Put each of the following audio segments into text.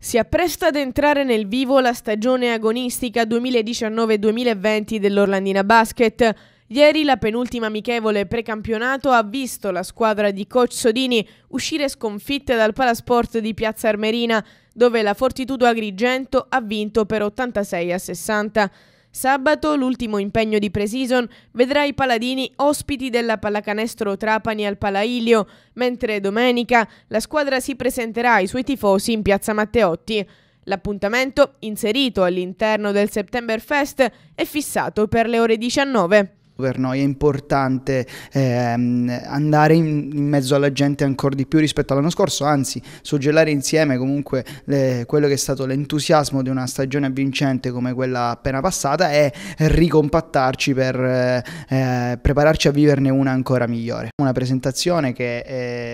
Si appresta ad entrare nel vivo la stagione agonistica 2019-2020 dell'Orlandina Basket. Ieri la penultima amichevole precampionato ha visto la squadra di coach Sodini uscire sconfitta dal Palasport di Piazza Armerina, dove la Fortitudo Agrigento ha vinto per 86 a 60. Sabato, l'ultimo impegno di pre-season vedrà i paladini ospiti della pallacanestro Trapani al Palailio, mentre domenica la squadra si presenterà ai suoi tifosi in piazza Matteotti. L'appuntamento, inserito all'interno del September Fest, è fissato per le ore 19 per noi, è importante ehm, andare in, in, mezzo alla gente ancora di più rispetto all'anno scorso, anzi suggellare insieme comunque le, quello che è stato l'entusiasmo di una stagione avvincente come quella appena passata e ricompattarci per eh, eh, prepararci a viverne una ancora migliore. Una presentazione che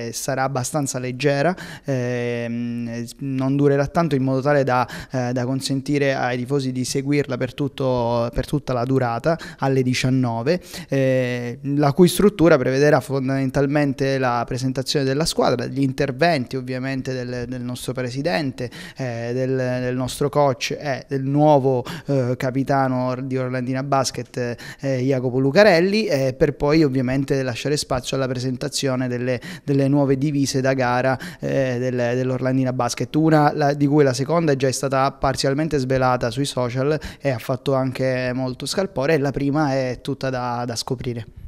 eh, sarà abbastanza leggera, ehm, non durerà tanto in modo tale da, eh, da consentire ai tifosi di seguirla per, tutto, per tutta la durata alle 19 nazionale, eh, la cui struttura prevederà fondamentalmente la presentazione della squadra, gli interventi ovviamente del, del nostro presidente, eh, del, del, nostro coach e eh, del nuovo eh, capitano di Orlandina Basket eh, Jacopo Lucarelli, eh, per poi ovviamente lasciare spazio alla presentazione delle, delle nuove divise da gara del, dell'Orlandina Basket, una la, di cui la seconda è già stata parzialmente svelata sui social e ha fatto anche molto scalpore e la prima è tutta da da, scoprire.